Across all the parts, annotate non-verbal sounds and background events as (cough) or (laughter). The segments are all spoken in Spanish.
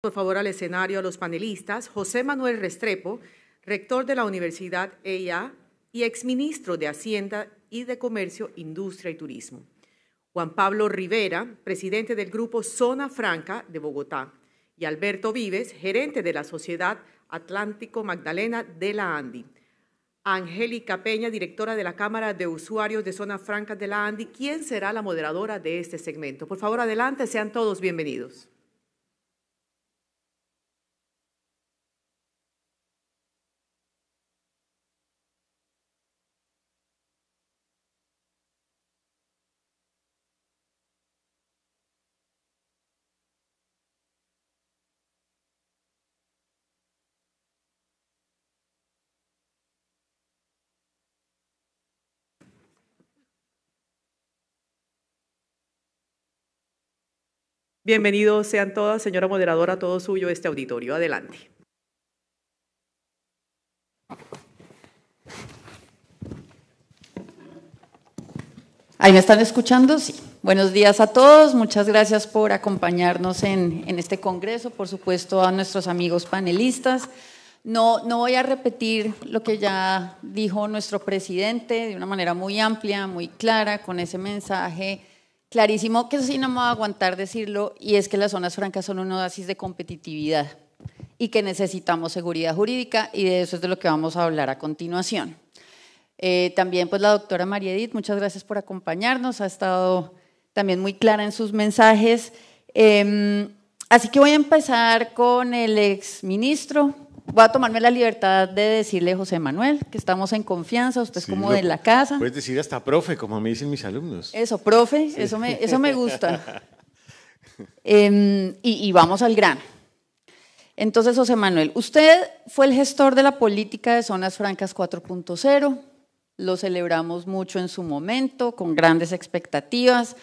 Por favor, al escenario a los panelistas, José Manuel Restrepo, rector de la Universidad EIA y exministro de Hacienda y de Comercio, Industria y Turismo. Juan Pablo Rivera, presidente del grupo Zona Franca de Bogotá, y Alberto Vives, gerente de la Sociedad Atlántico Magdalena de la Andi. Angélica Peña, directora de la Cámara de Usuarios de Zona Franca de la Andi, ¿Quién será la moderadora de este segmento. Por favor, adelante, sean todos bienvenidos. Bienvenidos sean todas, señora moderadora, todo suyo este auditorio. Adelante. Ahí me están escuchando, sí. Buenos días a todos, muchas gracias por acompañarnos en, este congreso, por supuesto a nuestros amigos panelistas. No, no voy a repetir lo que ya dijo nuestro presidente de una manera muy amplia, muy clara, con ese mensaje Clarísimo que eso sí no me va a aguantar decirlo, y es que las zonas francas son un oasis de competitividad y que necesitamos seguridad jurídica, y de eso es de lo que vamos a hablar a continuación. Eh, también pues la doctora María Edith, muchas gracias por acompañarnos, ha estado también muy clara en sus mensajes. Em, así que voy a empezar con el exministro voy a tomarme la libertad de decirle, José Manuel, que estamos en confianza, usted es como de la casa. Puedes decir hasta profe, como me dicen mis alumnos. Eso, profe, eso, me, gusta. (laughs) Em, y, y, vamos al gran. Entonces, José Manuel, usted fue el gestor de la política de Zonas Francas 4.0, lo celebramos mucho en su momento, con grandes expectativas,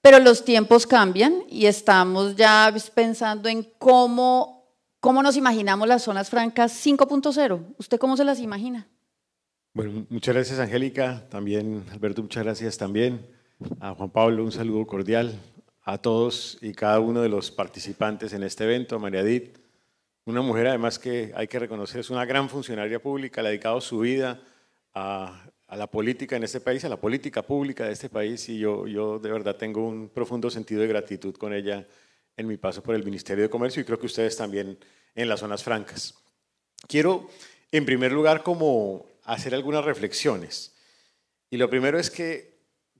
pero los tiempos cambian y estamos ya pensando en cómo ¿Cómo nos imaginamos las zonas francas 5.0? ¿Usted cómo se las imagina? Bueno, muchas gracias Angélica, también Alberto, muchas gracias también. A Juan Pablo, un saludo cordial a todos y cada uno de los participantes en este evento, María una mujer además que hay que reconocer, es una gran funcionaria pública, le ha dedicado su vida a, la política en este país, a la política pública de este país y yo, yo de verdad tengo un profundo sentido de gratitud con ella en mi paso por el Ministerio de Comercio y creo que ustedes también en las zonas francas. Quiero, en primer lugar, como hacer algunas reflexiones. Y lo primero es que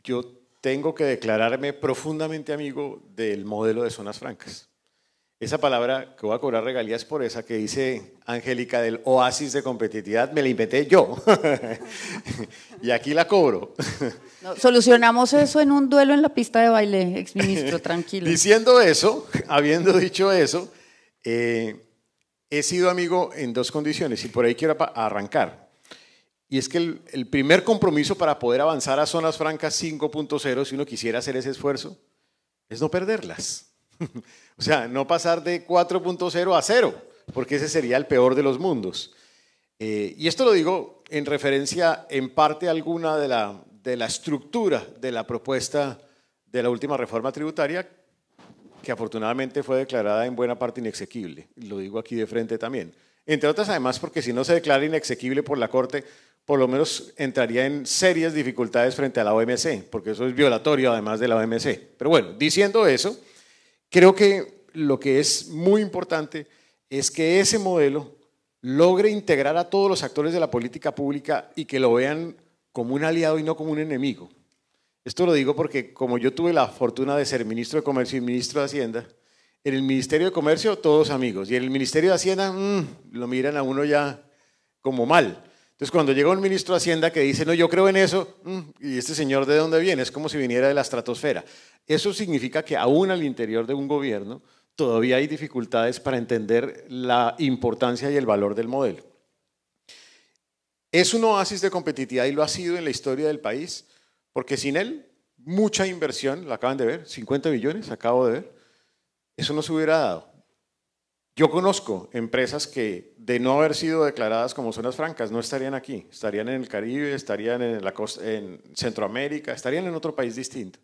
yo tengo que declararme profundamente amigo del modelo de zonas francas. Esa palabra que voy a cobrar regalías por esa que dice Angélica del oasis de competitividad, me la inventé yo. (laughs) y aquí la cobro. solucionamos eso en un duelo en la pista de baile, exministro, (laughs) tranquilo. Diciendo eso, habiendo dicho eso, eh, he sido amigo en dos condiciones y por ahí quiero arrancar. Y es que el, el primer compromiso para poder avanzar a zonas francas 5.0, si uno quisiera hacer ese esfuerzo, es no perderlas. (laughs) o sea, no pasar de 4.0 a 0, porque ese sería el peor de los mundos. Eh, y esto lo digo en referencia en parte alguna de la, de la estructura de la propuesta de la última reforma tributaria, que afortunadamente fue declarada en buena parte inexequible. Lo digo aquí de frente también. Entre otras, además, porque si no se declara inexequible por la Corte, por lo menos entraría en serias dificultades frente a la OMC, porque eso es violatorio además de la OMC. Pero bueno, diciendo eso, Creo que lo que es muy importante es que ese modelo logre integrar a todos los actores de la política pública y que lo vean como un aliado y no como un enemigo. Esto lo digo porque como yo tuve la fortuna de ser ministro de Comercio y ministro de Hacienda, en el Ministerio de Comercio todos amigos y en el Ministerio de Hacienda mm, lo miran a uno ya como mal. Entonces, cuando llega un ministro de Hacienda que dice, no, yo creo en eso, mm, y este señor de dónde viene, es como si viniera de la estratosfera. Eso significa que aún al interior de un gobierno todavía hay dificultades para entender la importancia y el valor del modelo. Es un oasis de competitividad y lo ha sido en la historia del país, porque sin él, mucha inversión, lo acaban de ver, 50 billones, acabo de ver, eso no se hubiera dado. Yo conozco empresas que de no haber sido declaradas como zonas francas no estarían aquí, estarían en el Caribe, estarían en, la en Centroamérica, estarían en otro país distinto.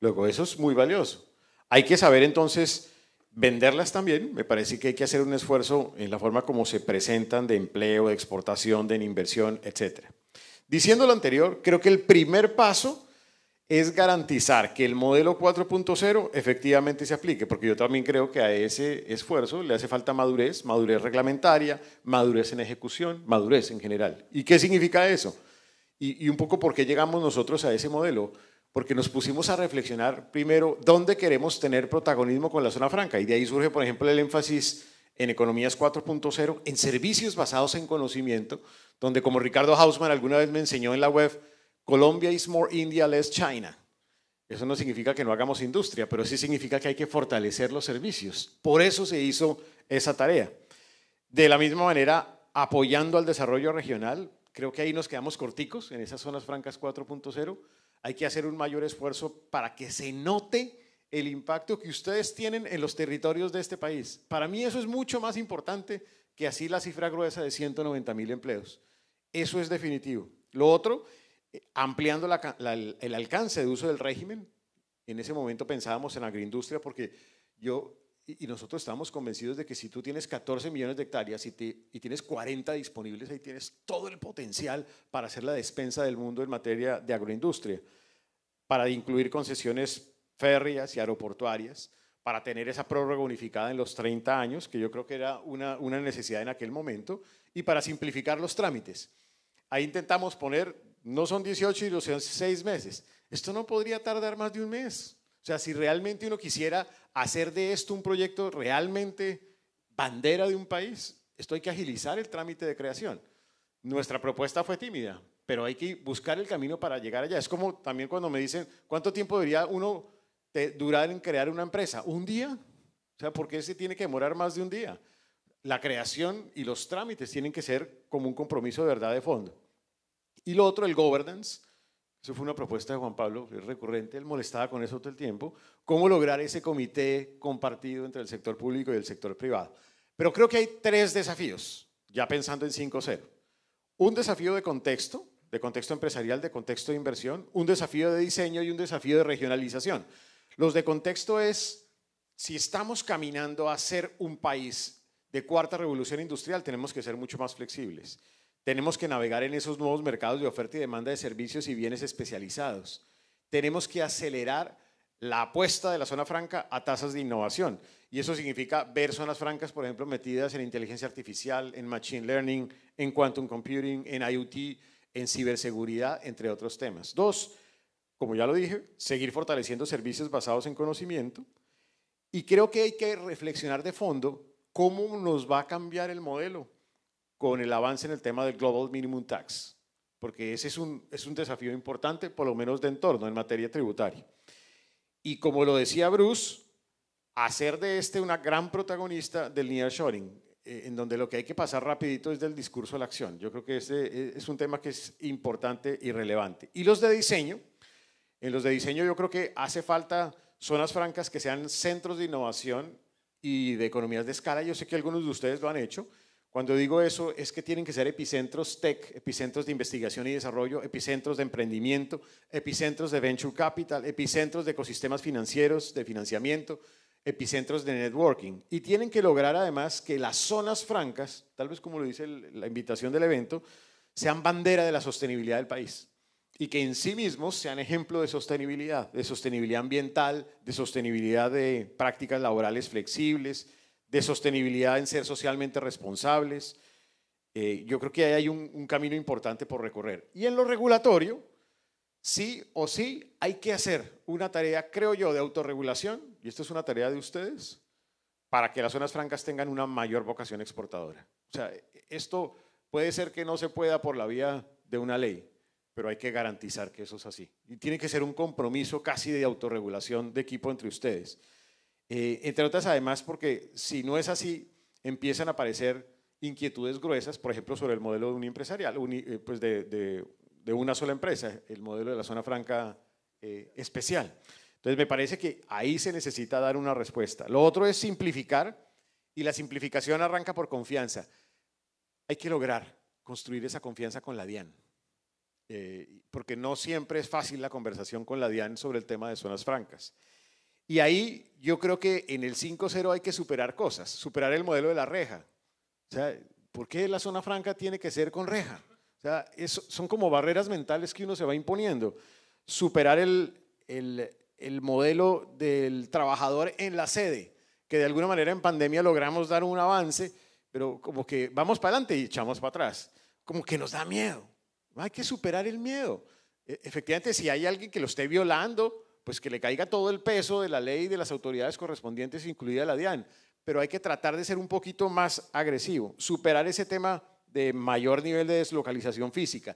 Luego, eso es muy valioso. Hay que saber entonces venderlas también. Me parece que hay que hacer un esfuerzo en la forma como se presentan de empleo, de exportación, de inversión, etc. Diciendo lo anterior, creo que el primer paso es garantizar que el modelo 4.0 efectivamente se aplique, porque yo también creo que a ese esfuerzo le hace falta madurez, madurez reglamentaria, madurez en ejecución, madurez en general. ¿Y qué significa eso? Y, un poco por qué llegamos nosotros a ese modelo, porque nos pusimos a reflexionar primero dónde queremos tener protagonismo con la zona franca, y de ahí surge, por ejemplo, el énfasis en economías 4.0, en servicios basados en conocimiento, donde como Ricardo Hausmann alguna vez me enseñó en la web, Colombia is more India, less China. Eso no significa que no hagamos industria, pero sí significa que hay que fortalecer los servicios. Por eso se hizo esa tarea. De la misma manera, apoyando al desarrollo regional, creo que ahí nos quedamos corticos en esas zonas francas 4.0. Hay que hacer un mayor esfuerzo para que se note el impacto que ustedes tienen en los territorios de este país. Para mí eso es mucho más importante que así la cifra gruesa de 190 mil empleos. Eso es definitivo. Lo otro ampliando el alcance de uso del régimen. En ese momento pensábamos en agroindustria porque yo y nosotros estamos convencidos de que si tú tienes 14 millones de hectáreas y, tienes 40 disponibles, ahí tienes todo el potencial para hacer la despensa del mundo en materia de agroindustria, para incluir concesiones férreas y aeroportuarias, para tener esa prórroga unificada en los 30 años, que yo creo que era una necesidad en aquel momento, y para simplificar los trámites. Ahí intentamos poner no son 18 y los son 6 meses. Esto no podría tardar más de un mes. O sea, si realmente uno quisiera hacer de esto un proyecto realmente bandera de un país, esto hay que agilizar el trámite de creación. Nuestra propuesta fue tímida, pero hay que buscar el camino para llegar allá. Es como también cuando me dicen, ¿cuánto tiempo debería uno durar en crear una empresa? ¿Un día? O sea, ¿por qué se tiene que demorar más de un día? La creación y los trámites tienen que ser como un compromiso de verdad de fondo. Y lo otro, el governance. Eso fue una propuesta de Juan Pablo, es recurrente, él molestaba con eso todo el tiempo. ¿Cómo lograr ese comité compartido entre el sector público y el sector privado? Pero creo que hay tres desafíos, ya pensando en 5.0. Un desafío de contexto, de contexto empresarial, de contexto de inversión, un desafío de diseño y un desafío de regionalización. Los de contexto es, si estamos caminando a ser un país de cuarta revolución industrial, tenemos que ser mucho más flexibles. Tenemos que navegar en esos nuevos mercados de oferta y demanda de servicios y bienes especializados. Tenemos que acelerar la apuesta de la zona franca a tasas de innovación. Y eso significa ver zonas francas, por ejemplo, metidas en inteligencia artificial, en machine learning, en quantum computing, en IoT, en ciberseguridad, entre otros temas. Dos, como ya lo dije, seguir fortaleciendo servicios basados en conocimiento. Y creo que hay que reflexionar de fondo cómo nos va a cambiar el modelo con el avance en el tema del Global Minimum Tax, porque ese es un, es un desafío importante, por lo menos de entorno, en materia tributaria. Y como lo decía Bruce, hacer de este una gran protagonista del nearshoring, eh, en donde lo que hay que pasar rapidito es del discurso a la acción. Yo creo que ese eh, es un tema que es importante y relevante. Y los de diseño, en los de diseño yo creo que hace falta zonas francas que sean centros de innovación y de economías de escala. Yo sé que algunos de ustedes lo han hecho, cuando digo eso es que tienen que ser epicentros tech, epicentros de investigación y desarrollo, epicentros de emprendimiento, epicentros de venture capital, epicentros de ecosistemas financieros, de financiamiento, epicentros de networking. Y tienen que lograr además que las zonas francas, tal vez como lo dice la invitación del evento, sean bandera de la sostenibilidad del país y que en sí mismos sean ejemplo de sostenibilidad, de sostenibilidad ambiental, de sostenibilidad de prácticas laborales flexibles, de sostenibilidad, en ser socialmente responsables. Eh, yo creo que ahí hay un, un camino importante por recorrer. Y en lo regulatorio, sí o sí hay que hacer una tarea, creo yo, de autorregulación, y esto es una tarea de ustedes, para que las zonas francas tengan una mayor vocación exportadora. O sea, esto puede ser que no se pueda por la vía de una ley, pero hay que garantizar que eso es así. Y tiene que ser un compromiso casi de autorregulación de equipo entre ustedes. Eh, entre otras, además, porque si no es así, empiezan a aparecer inquietudes gruesas, por ejemplo, sobre el modelo de un empresarial, eh, pues de, una sola empresa, el modelo de la zona franca eh, especial. Entonces, me parece que ahí se necesita dar una respuesta. Lo otro es simplificar, y la simplificación arranca por confianza. Hay que lograr construir esa confianza con la DIAN, porque no siempre es fácil la conversación con la DIAN sobre el tema de zonas francas. Y ahí yo creo que en el 5-0 hay que superar cosas, superar el modelo de la reja. O sea, ¿por qué la zona franca tiene que ser con reja? O sea, eso, son como barreras mentales que uno se va imponiendo. Superar el, el, el modelo del trabajador en la sede, que de alguna manera en pandemia logramos dar un avance, pero como que vamos para adelante y echamos para atrás. Como que nos da miedo. Hay que superar el miedo. E, efectivamente, si hay alguien que lo esté violando, pues que le caiga todo el peso de la ley y de las autoridades correspondientes, incluida la DIAN. Pero hay que tratar de ser un poquito más agresivo, superar ese tema de mayor nivel de deslocalización física.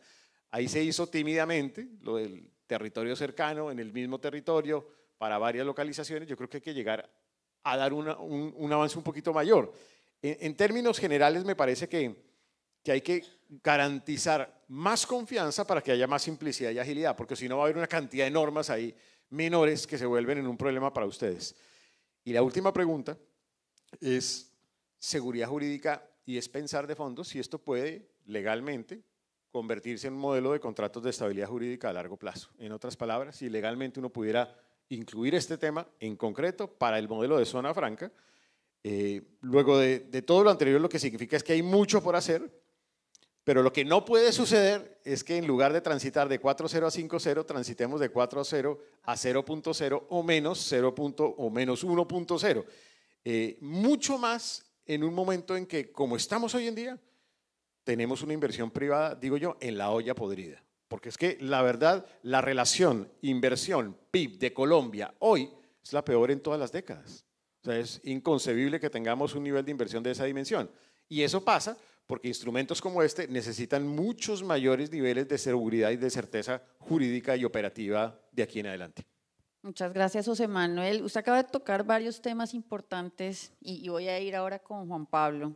Ahí se hizo tímidamente lo del territorio cercano, en el mismo territorio, para varias localizaciones. Yo creo que hay que llegar a dar un, avance un poquito mayor. En, términos generales, me parece que, que hay que garantizar más confianza para que haya más simplicidad y agilidad, porque si no va a haber una cantidad de normas ahí menores que se vuelven en un problema para ustedes. Y la última pregunta es seguridad jurídica y es pensar de fondo si esto puede legalmente convertirse en un modelo de contratos de estabilidad jurídica a largo plazo. En otras palabras, si legalmente uno pudiera incluir este tema en concreto para el modelo de zona franca, eh, luego de todo lo anterior lo que significa es que hay mucho por hacer, pero lo que no puede suceder es que en lugar de transitar de 4.0 a 5.0, transitemos de 4.0 a 0.0 o menos 0. o menos 1.0. Eh, mucho más en un momento en que, como estamos hoy en día, tenemos una inversión privada, digo yo, en la olla podrida. Porque es que la verdad, la relación inversión PIB de Colombia hoy es la peor en todas las décadas. O sea, es inconcebible que tengamos un nivel de inversión de esa dimensión. Y eso pasa porque instrumentos como este necesitan muchos mayores niveles de seguridad y de certeza jurídica y operativa de aquí en adelante. Muchas gracias, José Manuel. Usted acaba de tocar varios temas importantes y, voy a ir ahora con Juan Pablo.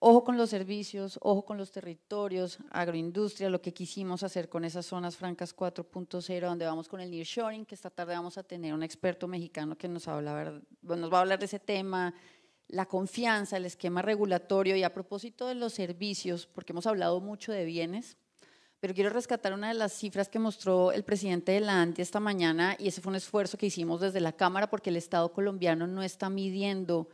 Ojo con los servicios, ojo con los territorios, agroindustria, lo que quisimos hacer con esas zonas francas 4.0, donde vamos con el nearshoring, que esta tarde vamos a tener un experto mexicano que nos, nos va a hablar de ese tema, la confianza, el esquema regulatorio y a propósito de los servicios, porque hemos hablado mucho de bienes, pero quiero rescatar una de las cifras que mostró el presidente de la ANTI esta mañana y ese fue un esfuerzo que hicimos desde la Cámara porque el Estado colombiano no está midiendo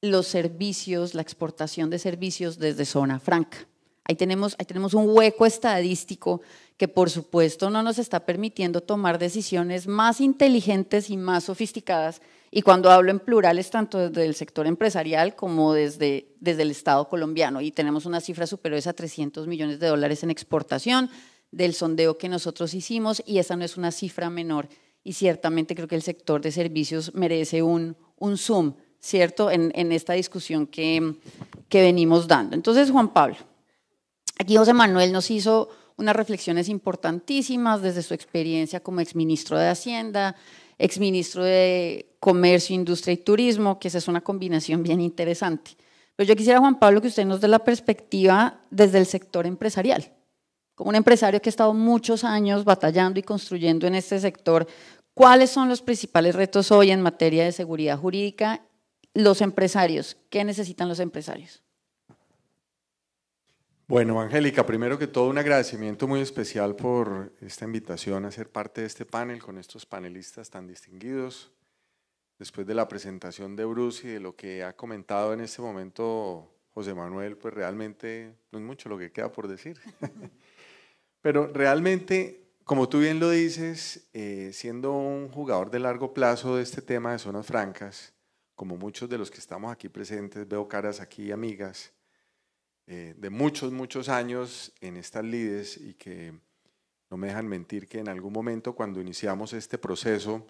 los servicios, la exportación de servicios desde zona franca. Ahí tenemos, ahí tenemos un hueco estadístico que por supuesto no nos está permitiendo tomar decisiones más inteligentes y más sofisticadas y cuando hablo en plural es tanto desde el sector empresarial como desde, desde el Estado colombiano. Y tenemos una cifra superior a 300 millones de dólares en exportación del sondeo que nosotros hicimos y esa no es una cifra menor. Y ciertamente creo que el sector de servicios merece un, un zoom, ¿cierto?, en, en esta discusión que, que venimos dando. Entonces, Juan Pablo, aquí José Manuel nos hizo unas reflexiones importantísimas desde su experiencia como exministro de Hacienda, exministro de comercio, industria y turismo, que esa es una combinación bien interesante. Pero yo quisiera, Juan Pablo, que usted nos dé la perspectiva desde el sector empresarial. Como un empresario que ha estado muchos años batallando y construyendo en este sector, ¿cuáles son los principales retos hoy en materia de seguridad jurídica? Los empresarios, ¿qué necesitan los empresarios? Bueno, Angélica, primero que todo un agradecimiento muy especial por esta invitación a ser parte de este panel con estos panelistas tan distinguidos después de la presentación de Bruce y de lo que ha comentado en este momento José Manuel, pues realmente no es mucho lo que queda por decir. (laughs) Pero realmente, como tú bien lo dices, eh, siendo un jugador de largo plazo de este tema de zonas francas, como muchos de los que estamos aquí presentes, veo caras aquí, amigas, eh, de muchos, muchos años en estas lides y que no me dejan mentir que en algún momento cuando iniciamos este proceso,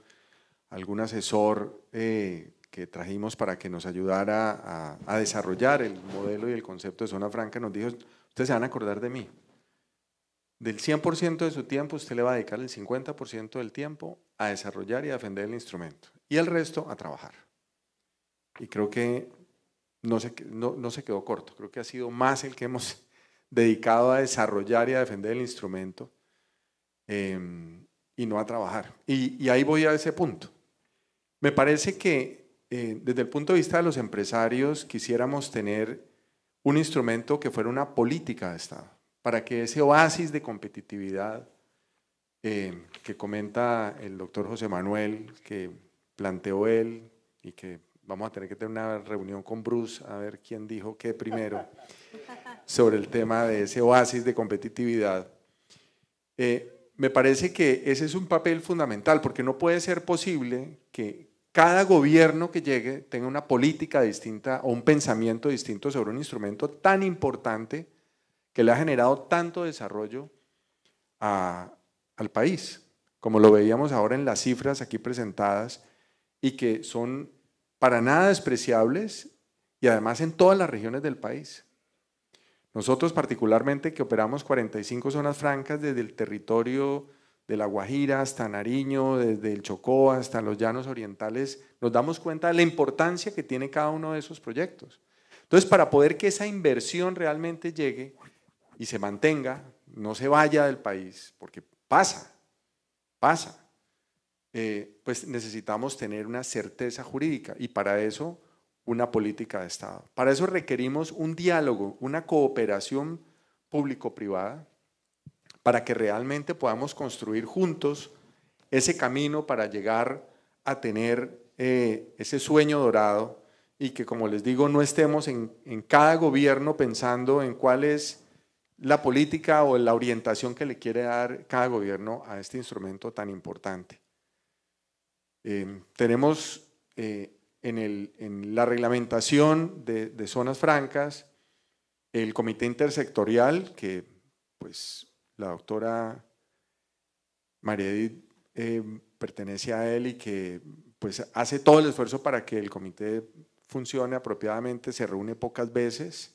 algún asesor eh, que trajimos para que nos ayudara a, desarrollar el modelo y el concepto de zona franca, nos dijo, ustedes se van a acordar de mí. Del 100% de su tiempo, usted le va a dedicar el 50% del tiempo a desarrollar y a defender el instrumento y el resto a trabajar. Y creo que no se, quedó corto, creo que ha sido más el que hemos (laughs) dedicado a desarrollar y a defender el instrumento em, y no a trabajar. y ahí voy a ese punto. Me parece que eh, desde el punto de vista de los empresarios quisiéramos tener un instrumento que fuera una política de Estado, para que ese oasis de competitividad eh, que comenta el doctor José Manuel, que planteó él y que vamos a tener que tener una reunión con Bruce a ver quién dijo qué primero (laughs) sobre el tema de ese oasis de competitividad. Eh, me parece que ese es un papel fundamental, porque no puede ser posible que, cada gobierno que llegue tenga una política distinta o un pensamiento distinto sobre un instrumento tan importante que le ha generado tanto desarrollo al país, como lo veíamos ahora en las cifras aquí presentadas y que son para nada despreciables y además en todas las regiones del país. Nosotros particularmente que operamos 45 zonas francas desde el territorio de La Guajira hasta Nariño, desde el Chocó hasta los llanos orientales, nos damos cuenta de la importancia que tiene cada uno de esos proyectos. Entonces, para poder que esa inversión realmente llegue y se mantenga, no se vaya del país, porque pasa, pasa, eh, pues necesitamos tener una certeza jurídica y para eso una política de Estado. Para eso requerimos un diálogo, una cooperación público-privada para que realmente podamos construir juntos ese camino para llegar a tener eh, ese sueño dorado y que, como les digo, no estemos en, cada gobierno pensando en cuál es la política o la orientación que le quiere dar cada gobierno a este instrumento tan importante. Eh, tenemos eh, en, en, la reglamentación de, de, zonas francas el comité intersectorial que pues, la doctora María Edith eh, pertenece a él y que pues hace todo el esfuerzo para que el comité funcione apropiadamente, se reúne pocas veces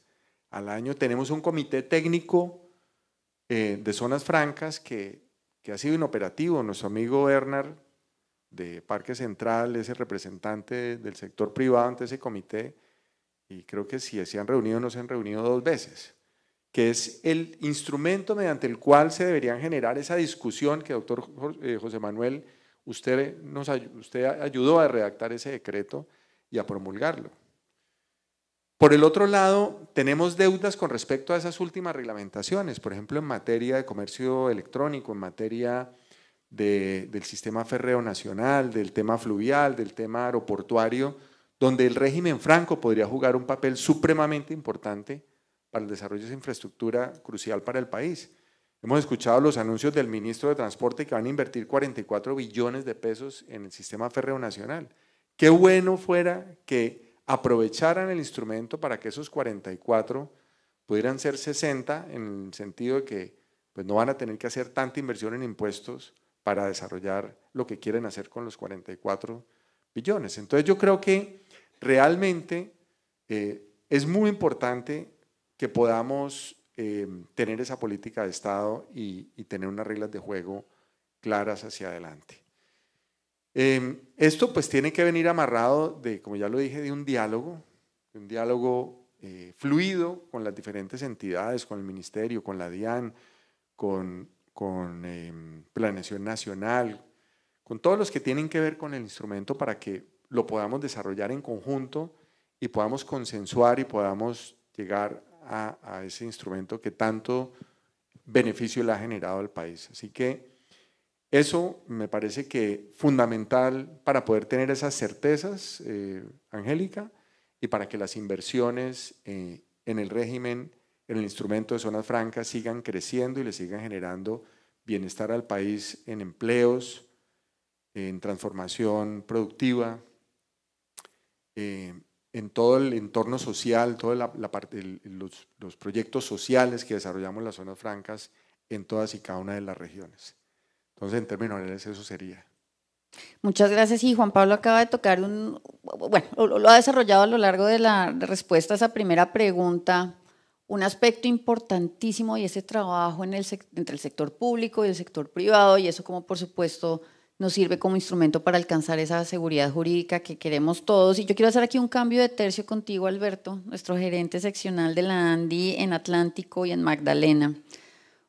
al año. Tenemos un comité técnico eh, de zonas francas que, que, ha sido inoperativo. Nuestro amigo Bernard de Parque Central es el representante del sector privado ante ese comité y creo que si se han reunido, no se han reunido dos veces que es el instrumento mediante el cual se deberían generar esa discusión que doctor eh, José Manuel, usted, nos, usted ayudó a redactar ese decreto y a promulgarlo. Por el otro lado, tenemos deudas con respecto a esas últimas reglamentaciones, por ejemplo, en materia de comercio electrónico, en materia del sistema ferreo nacional, del tema fluvial, del tema aeroportuario, donde el régimen franco podría jugar un papel supremamente importante para el desarrollo de esa infraestructura crucial para el país. Hemos escuchado los anuncios del ministro de Transporte que van a invertir 44 billones de pesos en el sistema férreo nacional. Qué bueno fuera que aprovecharan el instrumento para que esos 44 pudieran ser 60 en el sentido de que pues, no van a tener que hacer tanta inversión en impuestos para desarrollar lo que quieren hacer con los 44 billones. Entonces yo creo que realmente eh, es muy importante que podamos eh, tener esa política de Estado y, tener unas reglas de juego claras hacia adelante. Em, esto pues tiene que venir amarrado de, como ya lo dije, de un diálogo, de un diálogo eh, fluido con las diferentes entidades, con el Ministerio, con la DIAN, con, con em, Planeación Nacional, con todos los que tienen que ver con el instrumento para que lo podamos desarrollar en conjunto y podamos consensuar y podamos llegar a, ese instrumento que tanto beneficio le ha generado al país. Así que eso me parece que fundamental para poder tener esas certezas, eh, Angélica, y para que las inversiones eh, en el régimen, en el instrumento de zonas francas, sigan creciendo y le sigan generando bienestar al país en empleos, en transformación productiva, eh, en todo el entorno social, todos los, los proyectos sociales que desarrollamos en las zonas francas en todas y cada una de las regiones. Entonces, en términos generales, eso sería. Muchas gracias. Y Juan Pablo acaba de tocar un, bueno, lo, ha desarrollado a lo largo de la respuesta a esa primera pregunta, un aspecto importantísimo y ese trabajo en el, entre el sector público y el sector privado y eso como por supuesto nos sirve como instrumento para alcanzar esa seguridad jurídica que queremos todos. Y yo quiero hacer aquí un cambio de tercio contigo, Alberto, nuestro gerente seccional de la ANDI en Atlántico y en Magdalena,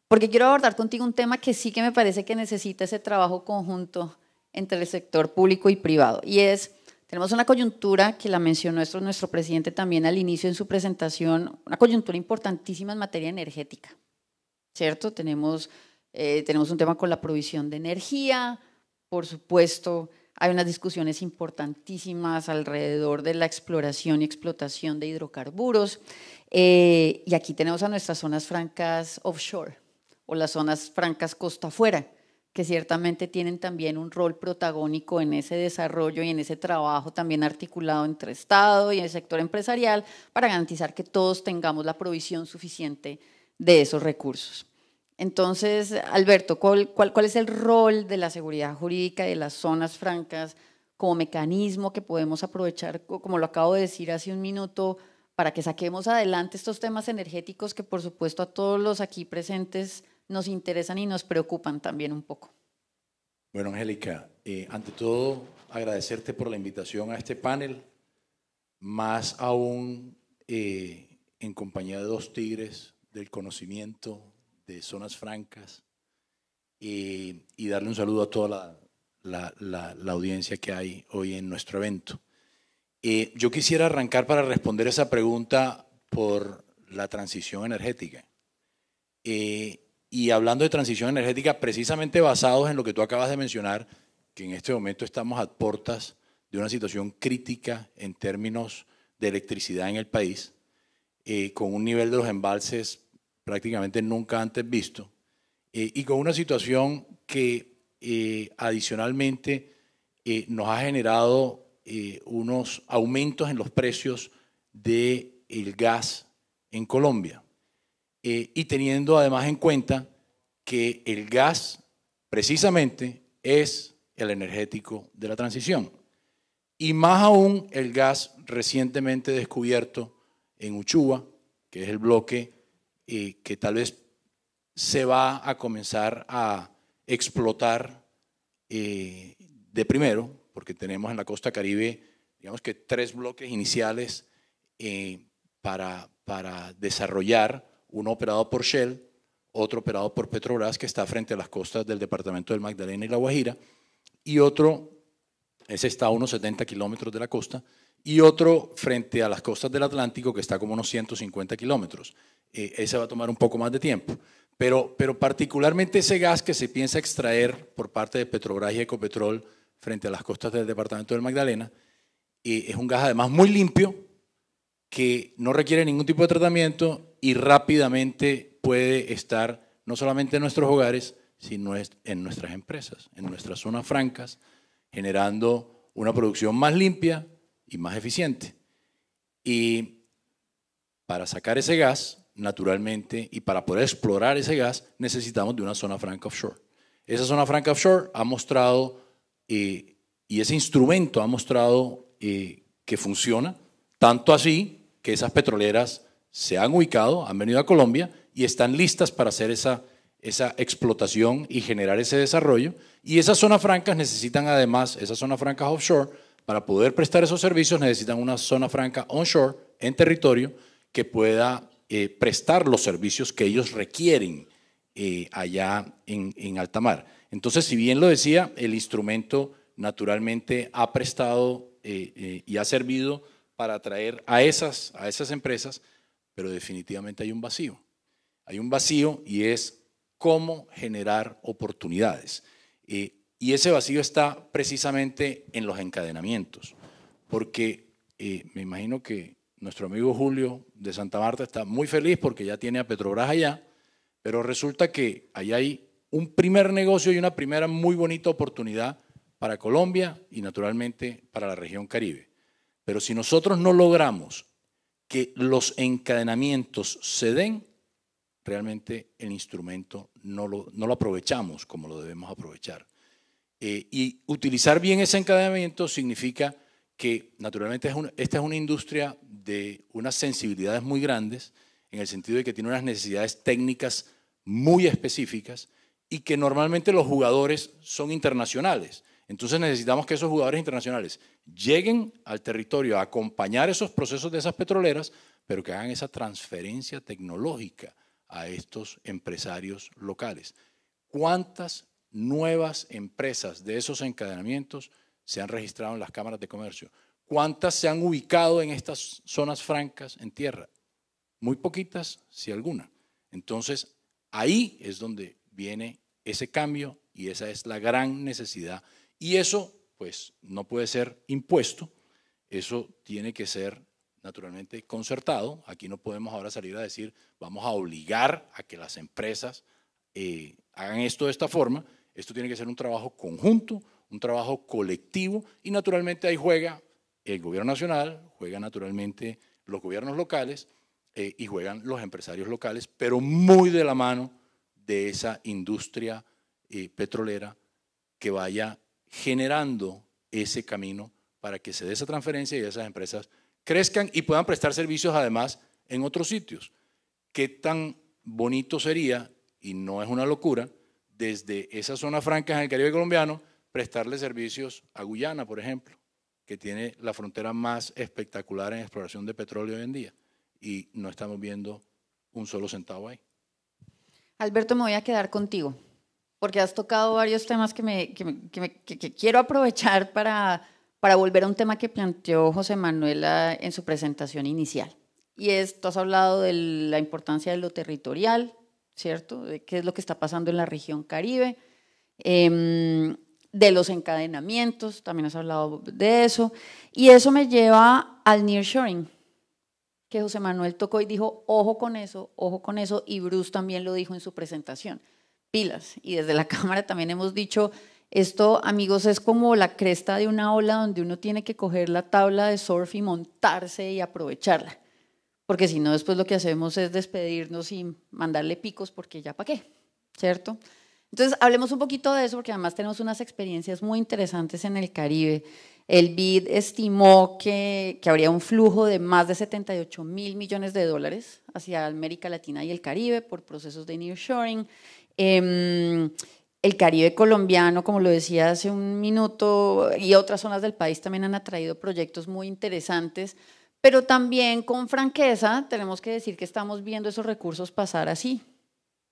porque quiero abordar contigo un tema que sí que me parece que necesita ese trabajo conjunto entre el sector público y privado. Y es, tenemos una coyuntura que la mencionó nuestro, nuestro presidente también al inicio en su presentación, una coyuntura importantísima en materia energética, ¿cierto? Tenemos, eh, tenemos un tema con la provisión de energía, por supuesto, hay unas discusiones importantísimas alrededor de la exploración y explotación de hidrocarburos. Eh, y aquí tenemos a nuestras zonas francas offshore o las zonas francas costa afuera, que ciertamente tienen también un rol protagónico en ese desarrollo y en ese trabajo también articulado entre Estado y el sector empresarial para garantizar que todos tengamos la provisión suficiente de esos recursos. Entonces, Alberto, ¿cuál, es el rol de la seguridad jurídica y de las zonas francas como mecanismo que podemos aprovechar, como lo acabo de decir hace un minuto, para que saquemos adelante estos temas energéticos que por supuesto a todos los aquí presentes nos interesan y nos preocupan también un poco? Bueno, Angélica, eh, ante todo agradecerte por la invitación a este panel, más aún eh, en compañía de dos tigres del conocimiento, de zonas francas y darle un saludo a toda la, audiencia que hay hoy en nuestro evento. Eh, yo quisiera arrancar para responder esa pregunta por la transición energética. Eh, y hablando de transición energética, precisamente basados en lo que tú acabas de mencionar, que en este momento estamos a puertas de una situación crítica en términos de electricidad en el país, eh, con un nivel de los embalses prácticamente nunca antes visto, eh, y con una situación que eh, adicionalmente eh, nos ha generado unos aumentos en los precios del gas en Colombia. y teniendo además en cuenta que el gas precisamente es el energético de la transición. Y más aún el gas recientemente descubierto en Uchua, que es el bloque que tal vez se va a comenzar a explotar eh, de primero, porque tenemos en la costa caribe, digamos que tres bloques iniciales eh, para, para desarrollar, uno operado por Shell, otro operado por Petrobras, que está frente a las costas del departamento del Magdalena y La Guajira, y otro, ese está a unos 70 kilómetros de la costa, y otro frente a las costas del Atlántico, que está como unos 150 kilómetros. Ese va a tomar un poco más de tiempo. Pero, pero particularmente ese gas que se piensa extraer por parte de Petrobras y Ecopetrol frente a las costas del departamento del Magdalena, es un gas además muy limpio, que no requiere ningún tipo de tratamiento y rápidamente puede estar no solamente en nuestros hogares, sino en nuestras empresas, en nuestras zonas francas, generando una producción más limpia y más eficiente. Y para sacar ese gas naturalmente, y para poder explorar ese gas necesitamos de una zona franca offshore. Esa zona franca offshore ha mostrado, eh, y ese instrumento ha mostrado eh, que funciona, tanto así que esas petroleras se han ubicado, han venido a Colombia y están listas para hacer esa, esa explotación y generar ese desarrollo. Y esas zonas francas necesitan además, esas zonas francas offshore, para poder prestar esos servicios necesitan una zona franca onshore en territorio que pueda eh, prestar los servicios que ellos requieren eh, allá en, en alta mar. Entonces, si bien lo decía, el instrumento naturalmente ha prestado eh, y ha servido para atraer a esas, a esas empresas, pero definitivamente hay un vacío. Hay un vacío y es cómo generar oportunidades. y ese vacío está precisamente en los encadenamientos, porque me imagino que nuestro amigo Julio de Santa Marta está muy feliz porque ya tiene a Petrobras allá, pero resulta que allá hay un primer negocio y una primera muy bonita oportunidad para Colombia y naturalmente para la región Caribe. Pero si nosotros no logramos que los encadenamientos se den, realmente el instrumento no lo, aprovechamos como lo debemos aprovechar. Eh, y utilizar bien ese encadenamiento significa que naturalmente esta es una industria de unas sensibilidades muy grandes, en el sentido de que tiene unas necesidades técnicas muy específicas y que normalmente los jugadores son internacionales. Entonces necesitamos que esos jugadores internacionales lleguen al territorio a acompañar esos procesos de esas petroleras, pero que hagan esa transferencia tecnológica a estos empresarios locales. ¿Cuántas nuevas empresas de esos encadenamientos? se han registrado en las cámaras de comercio. ¿Cuántas se han ubicado en estas zonas francas en tierra? Muy poquitas, si alguna. Entonces, ahí es donde viene ese cambio y esa es la gran necesidad. Y eso, pues, no puede ser impuesto, eso tiene que ser naturalmente concertado. Aquí no podemos ahora salir a decir, vamos a obligar a que las empresas eh, hagan esto de esta forma. Esto tiene que ser un trabajo conjunto, un trabajo colectivo y naturalmente ahí juega el gobierno nacional, juega naturalmente los gobiernos locales eh, y juegan los empresarios locales, pero muy de la mano de esa industria eh, petrolera que vaya generando ese camino para que se dé esa transferencia y esas empresas crezcan y puedan prestar servicios además en otros sitios. ¿Qué tan bonito sería, y no es una locura, desde esa zona franca en el Caribe colombiano, prestarle servicios a Guyana, por ejemplo, que tiene la frontera más espectacular en exploración de petróleo hoy en día. Y no estamos viendo un solo centavo ahí. Alberto, me voy a quedar contigo, porque has tocado varios temas que, me, quiero aprovechar para, para volver a un tema que planteó José Manuel ah, en su presentación inicial. Y es, tú has hablado de la importancia de lo territorial, ¿cierto? De qué es lo que está pasando en la región Caribe. Em, de los encadenamientos, también has hablado de eso, y eso me lleva al nearshoring, que José Manuel tocó y dijo, ojo con eso, ojo con eso, y Bruce también lo dijo en su presentación, pilas, y desde la (laughs) Cámara también hemos dicho, esto, amigos, es como la cresta de una ola donde uno tiene que coger la tabla de surf y montarse y aprovecharla. Porque si no, después lo que hacemos es despedirnos y mandarle picos porque ya para qué, ¿cierto? Entonces, hablemos un poquito de eso, porque además tenemos unas experiencias muy interesantes en el Caribe. El BID estimó que, habría un flujo de más de 78 mil millones de dólares hacia América Latina y el Caribe por procesos de nearshoring. Eh, el Caribe colombiano, como lo decía hace un minuto, y otras zonas del país también han atraído proyectos muy interesantes, pero también con franqueza tenemos que decir que estamos viendo esos recursos pasar así,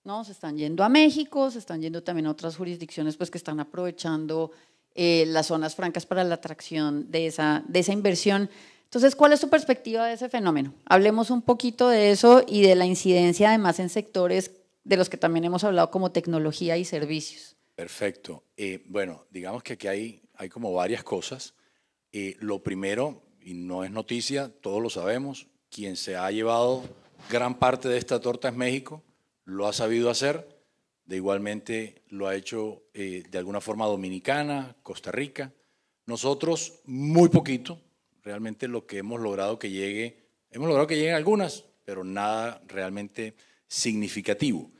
¿no? Se están yendo a México, se están yendo también a otras jurisdicciones pues, que están aprovechando eh, las zonas francas para la atracción de esa, de esa inversión. Entonces, ¿cuál es su perspectiva de ese fenómeno? Hablemos un poquito de eso y de la incidencia además en sectores de los que también hemos hablado como tecnología y servicios. Perfecto. Eh, bueno, digamos que aquí hay, hay como varias cosas. Eh, lo primero, y no es noticia, todos lo sabemos, quien se ha llevado gran parte de esta torta es México lo ha sabido hacer, de igualmente lo ha hecho eh, de alguna forma Dominicana, Costa Rica. Nosotros muy poquito, realmente lo que hemos logrado que llegue, hemos logrado que lleguen algunas, pero nada realmente significativo.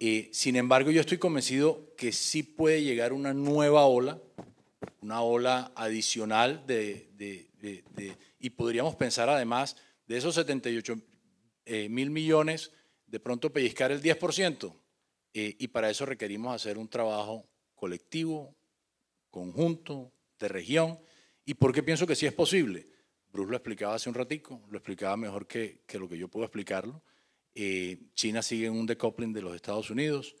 Eh, sin embargo, yo estoy convencido que sí puede llegar una nueva ola, una ola adicional de, y podríamos pensar además de esos 78 eh, mil millones de pronto pellizcar el 10%. Eh, y para eso requerimos hacer un trabajo colectivo, conjunto, de región. ¿Y por qué pienso que sí es posible? Bruce lo explicaba hace un ratico, lo explicaba mejor que, lo que yo puedo explicarlo. Eh, China sigue en un decoupling de los Estados Unidos.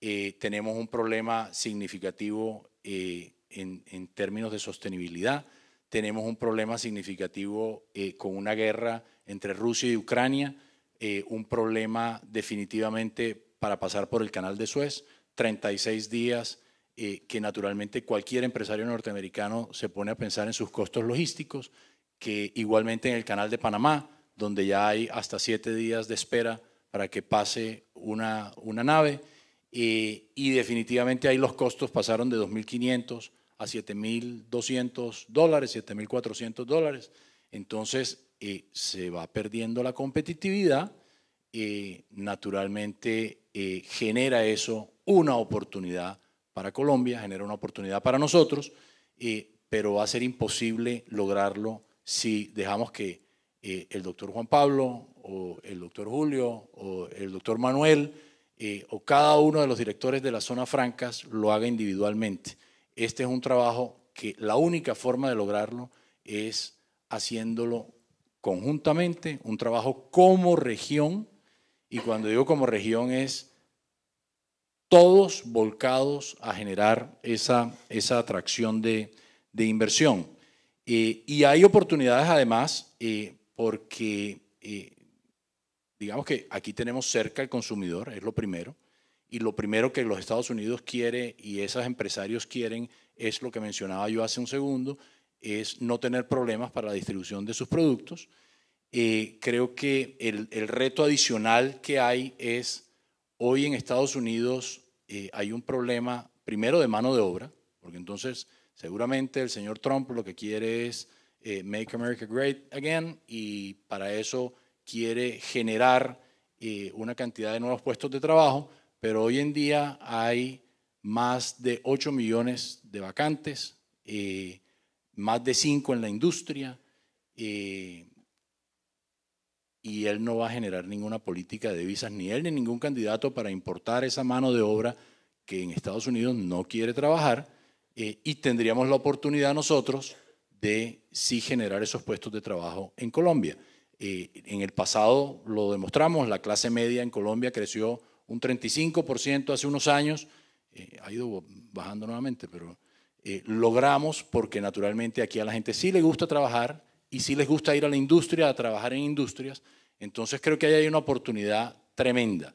Eh, tenemos un problema significativo en, en, términos de sostenibilidad. Tenemos un problema significativo con una guerra entre Rusia y Ucrania eh, un problema definitivamente para pasar por el canal de Suez, 36 días eh, que naturalmente cualquier empresario norteamericano se pone a pensar en sus costos logísticos, que igualmente en el canal de Panamá, donde ya hay hasta 7 días de espera para que pase una, una nave, eh, y definitivamente ahí los costos pasaron de 2.500 a 7.200 dólares, 7.400 dólares. Entonces, eh, se va perdiendo la competitividad, y eh, naturalmente eh, genera eso una oportunidad para Colombia, genera una oportunidad para nosotros, pero va a ser imposible lograrlo si dejamos que el doctor Juan Pablo o el doctor Julio o el doctor Manuel o cada uno de los directores de las zonas francas lo haga individualmente. Este es un trabajo que la única forma de lograrlo es haciéndolo conjuntamente, un trabajo como región, y cuando digo como región es todos volcados a generar esa, atracción de, inversión. Eh, y hay oportunidades además eh, porque, eh, digamos que aquí tenemos cerca al consumidor, es lo primero, y lo primero que los Estados Unidos quiere y esos empresarios quieren es lo que mencionaba yo hace un segundo, es no tener problemas para la distribución de sus productos. Eh, creo que el, reto adicional que hay es, hoy en Estados Unidos eh, hay un problema primero de mano de obra, porque entonces seguramente el señor Trump lo que quiere es eh, Make America Great Again y para eso quiere generar una cantidad de nuevos puestos de trabajo, pero hoy en día hay más de 8 millones de vacantes más de cinco en la industria, eh, y él no va a generar ninguna política de visas, ni él ni ningún candidato para importar esa mano de obra que en Estados Unidos no quiere trabajar, eh, y tendríamos la oportunidad nosotros de sí generar esos puestos de trabajo en Colombia. Eh, en el pasado lo demostramos, la clase media en Colombia creció un 35% hace unos años, ha ido bajando nuevamente, pero eh, logramos, porque naturalmente aquí a la gente sí le gusta trabajar y sí les gusta ir a la industria, a trabajar en industrias, entonces creo que ahí hay una oportunidad tremenda.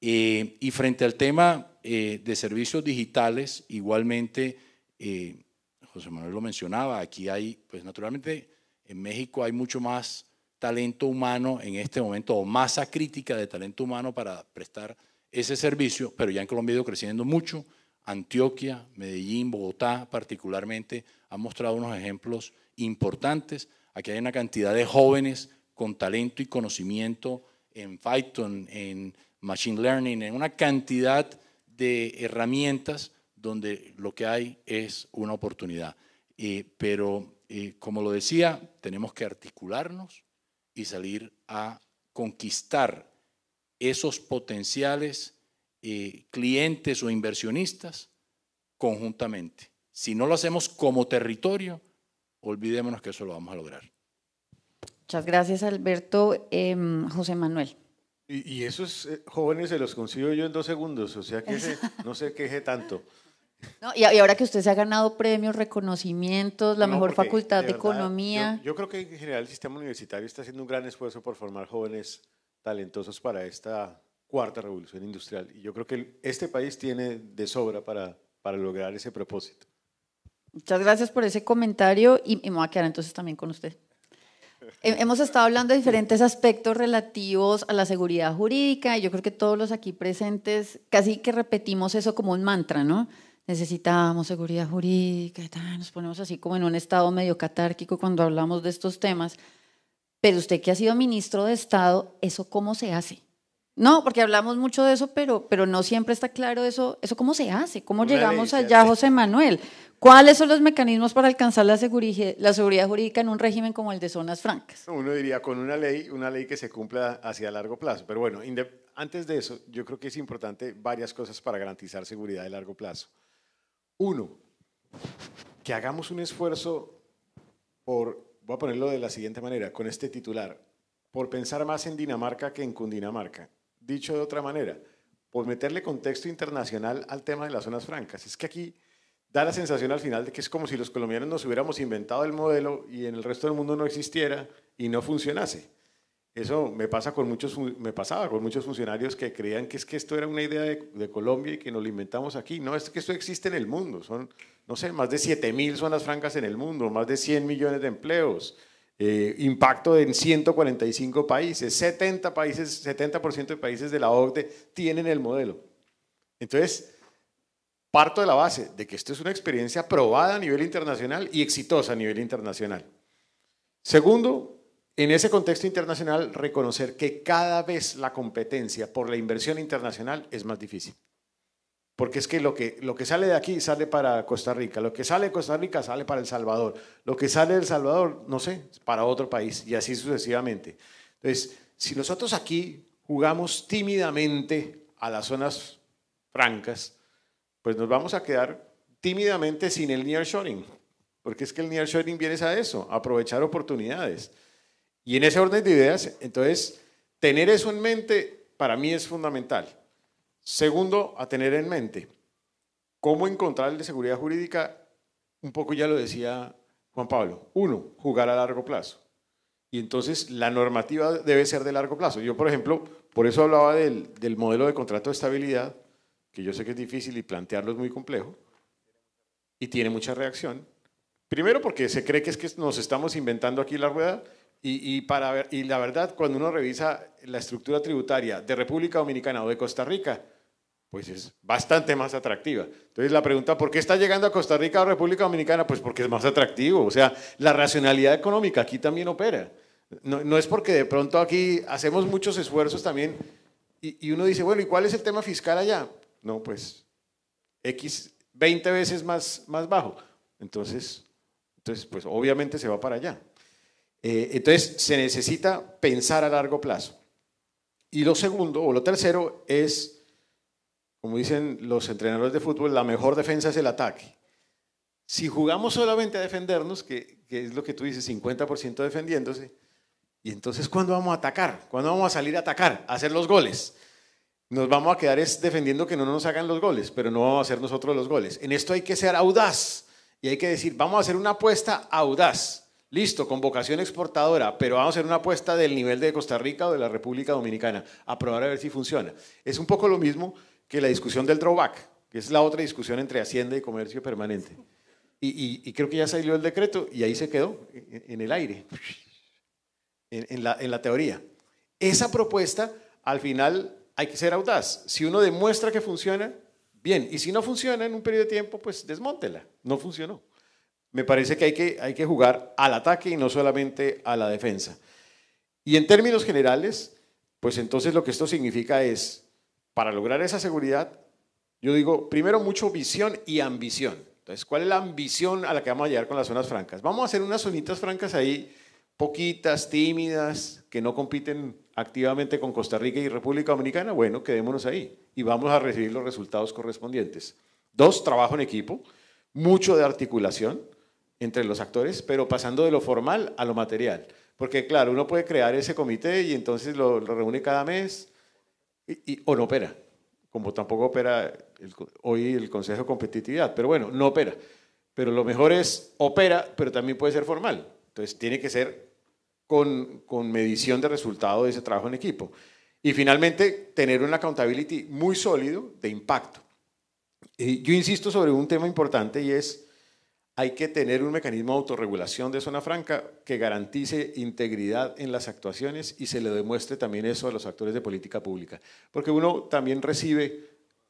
Eh, y frente al tema eh, de servicios digitales, igualmente, José Manuel lo mencionaba, aquí hay, pues naturalmente en México hay mucho más talento humano en este momento, o masa crítica de talento humano para prestar ese servicio, pero ya en Colombia ha ido creciendo mucho Antioquia, Medellín, Bogotá particularmente, han mostrado unos ejemplos importantes. Aquí hay una cantidad de jóvenes con talento y conocimiento en Python, en Machine Learning, en una cantidad de herramientas donde lo que hay es una oportunidad. Eh, pero, eh, como lo decía, tenemos que articularnos y salir a conquistar esos potenciales eh, clientes o inversionistas conjuntamente. Si no lo hacemos como territorio, olvidémonos que eso lo vamos a lograr. Muchas gracias, Alberto. Em, José Manuel. Y, esos eh, jóvenes se los consigo yo en dos segundos, o sea que (laughs) no se queje tanto. y, ahora que usted se ha ganado premios, reconocimientos, la mejor facultad de, economía. yo, creo que en general el sistema universitario está haciendo un gran esfuerzo por formar jóvenes talentosos para esta cuarta revolución industrial. Y yo creo que este país tiene de sobra para, para lograr ese propósito. Muchas gracias por ese comentario y, me voy a quedar entonces también con usted. Hemos estado hablando de diferentes aspectos relativos a la seguridad jurídica y yo creo que todos los aquí presentes casi que repetimos eso como un mantra, ¿no? Necesitamos seguridad jurídica, y tal, nos ponemos así como en un estado medio catárquico cuando hablamos de estos temas. Pero usted que ha sido ministro de Estado, ¿eso cómo se hace? No, porque hablamos mucho de eso, pero, pero no siempre está claro eso, eso cómo se hace, cómo llegamos allá, José Manuel. ¿Cuáles son los mecanismos para alcanzar la seguridad, la seguridad jurídica en un régimen como el de zonas francas? Uno diría con una ley, una ley que se cumpla hacia largo plazo. Pero bueno, antes de eso, yo creo que es importante varias cosas para garantizar seguridad de largo plazo. Uno, que hagamos un esfuerzo por, voy a ponerlo de la siguiente manera, con este titular, por pensar más en Dinamarca que en Cundinamarca dicho de otra manera, por pues meterle contexto internacional al tema de las zonas francas. Es que aquí da la sensación al final de que es como si los colombianos nos hubiéramos inventado el modelo y en el resto del mundo no existiera y no funcionase. Eso me, pasa con muchos, me pasaba con muchos funcionarios que creían que es que esto era una idea de, Colombia y que nos lo inventamos aquí. No, es que esto existe en el mundo. Son, no sé, más de mil zonas francas en el mundo, más de 100 millones de empleos, eh, impacto en 145 países, 70 países, 70% de países de la OCDE tienen el modelo. Entonces, parto de la base de que esto es una experiencia probada a nivel internacional y exitosa a nivel internacional. Segundo, en ese contexto internacional, reconocer que cada vez la competencia por la inversión internacional es más difícil. Porque es que lo, que lo que sale de aquí sale para Costa Rica, lo que sale de Costa Rica sale para El Salvador, lo que sale de El Salvador, no sé, para otro país y así sucesivamente. Entonces, si nosotros aquí jugamos tímidamente a las zonas francas, pues nos vamos a quedar tímidamente sin el nearshoring, porque es que el nearshoring viene a eso, a aprovechar oportunidades. Y en ese orden de ideas, entonces, tener eso en mente para mí es fundamental. Segundo, a tener en mente, ¿cómo encontrar el de seguridad jurídica? Un poco ya lo decía Juan Pablo. Uno, jugar a largo plazo. Y entonces la normativa debe ser de largo plazo. Yo, por ejemplo, por eso hablaba del, del modelo de contrato de estabilidad, que yo sé que es difícil y plantearlo es muy complejo, y tiene mucha reacción. Primero porque se cree que es que nos estamos inventando aquí la rueda, y, y, para y la verdad, cuando uno revisa la estructura tributaria de República Dominicana o de Costa Rica, pues es bastante más atractiva. Entonces la pregunta, ¿por qué está llegando a Costa Rica o República Dominicana? Pues porque es más atractivo. O sea, la racionalidad económica aquí también opera. No, es porque de pronto aquí hacemos muchos esfuerzos también y, uno dice, bueno, ¿y cuál es el tema fiscal allá? No, pues X 20 veces más, más bajo. Entonces, entonces, pues obviamente se va para allá. Eh, entonces se necesita pensar a largo plazo. Y lo segundo, o lo tercero, es como dicen los entrenadores de fútbol, la mejor defensa es el ataque. Si jugamos solamente a defendernos, que, es lo que tú dices, 50% defendiéndose, y entonces ¿cuándo vamos a atacar? ¿Cuándo vamos a salir a atacar? A hacer los goles. Nos vamos a quedar es defendiendo que no nos hagan los goles, pero no vamos a hacer nosotros los goles. En esto hay que ser audaz y hay que decir, vamos a hacer una apuesta audaz. Listo, con vocación exportadora, pero vamos a hacer una apuesta del nivel de Costa Rica o de la República Dominicana, a probar a ver si funciona. Es un poco lo mismo que la discusión del drawback, que es la otra discusión entre Hacienda y Comercio Permanente. Y, creo que ya salió el decreto y ahí se quedó, en, el aire, en, la, en la teoría. Esa propuesta, al final, hay que ser audaz. Si uno demuestra que funciona, bien. Y si no funciona en un periodo de tiempo, pues desmóntela. No funcionó. Me parece que hay que, hay que jugar al ataque y no solamente a la defensa. Y en términos generales, pues entonces lo que esto significa es para lograr esa seguridad, yo digo, primero mucho visión y ambición. Entonces, ¿cuál es la ambición a la que vamos a llegar con las zonas francas? Vamos a hacer unas zonitas francas ahí, poquitas, tímidas, que no compiten activamente con Costa Rica y República Dominicana. Bueno, quedémonos ahí y vamos a recibir los resultados correspondientes. Dos, trabajo en equipo, mucho de articulación entre los actores, pero pasando de lo formal a lo material. Porque claro, uno puede crear ese comité y entonces lo, lo reúne cada mes o no opera, como tampoco opera hoy el Consejo de Competitividad, pero bueno, no opera. Pero lo mejor es opera, pero también puede ser formal. Entonces tiene que ser con, con medición de resultado de ese trabajo en equipo. Y finalmente, tener un accountability muy sólido de impacto. Yo insisto sobre un tema importante y es hay que tener un mecanismo de autorregulación de zona franca que garantice integridad en las actuaciones y se le demuestre también eso a los actores de política pública. Porque uno también recibe,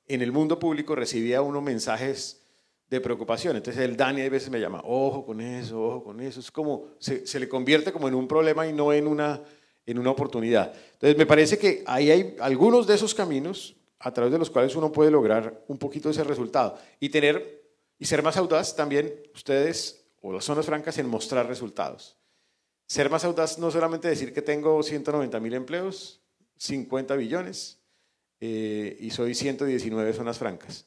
en el mundo público recibía unos mensajes de preocupación. Entonces el Dani a veces me llama, ojo con eso, ojo con eso. Es como, se, le convierte como en un problema y no en una, en una oportunidad. Entonces me parece que ahí hay algunos de esos caminos a través de los cuales uno puede lograr un poquito ese resultado y tener y ser más audaz también ustedes o las zonas francas en mostrar resultados. Ser más audaz no solamente decir que tengo 190 mil empleos, 50 billones eh, y soy 119 zonas francas.